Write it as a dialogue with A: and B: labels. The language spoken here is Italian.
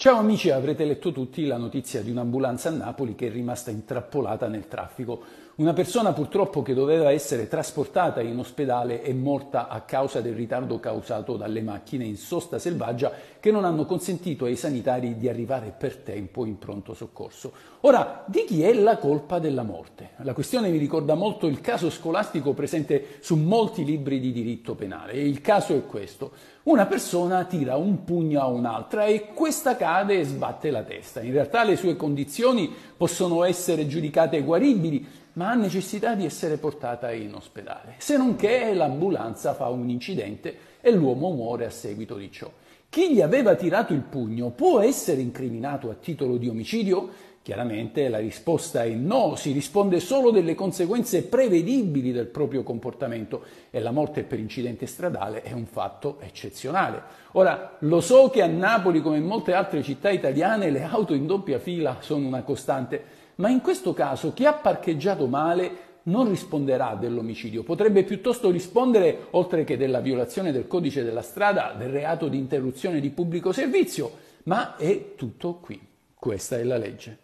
A: Ciao amici, avrete letto tutti la notizia di un'ambulanza a Napoli che è rimasta intrappolata nel traffico. Una persona purtroppo che doveva essere trasportata in ospedale è morta a causa del ritardo causato dalle macchine in sosta selvaggia che non hanno consentito ai sanitari di arrivare per tempo in pronto soccorso. Ora, di chi è la colpa della morte? La questione mi ricorda molto il caso scolastico presente su molti libri di diritto penale il caso è questo. Una persona tira un pugno a un'altra e questa cade e sbatte la testa. In realtà le sue condizioni possono essere giudicate guaribili, ma ha necessità di essere portata in ospedale. Se non che l'ambulanza fa un incidente e l'uomo muore a seguito di ciò. Chi gli aveva tirato il pugno può essere incriminato a titolo di omicidio? Chiaramente la risposta è no, si risponde solo delle conseguenze prevedibili del proprio comportamento e la morte per incidente stradale è un fatto eccezionale. Ora, lo so che a Napoli, come in molte altre città italiane, le auto in doppia fila sono una costante, ma in questo caso chi ha parcheggiato male non risponderà dell'omicidio, potrebbe piuttosto rispondere, oltre che della violazione del codice della strada, del reato di interruzione di pubblico servizio, ma è tutto qui. Questa è la legge.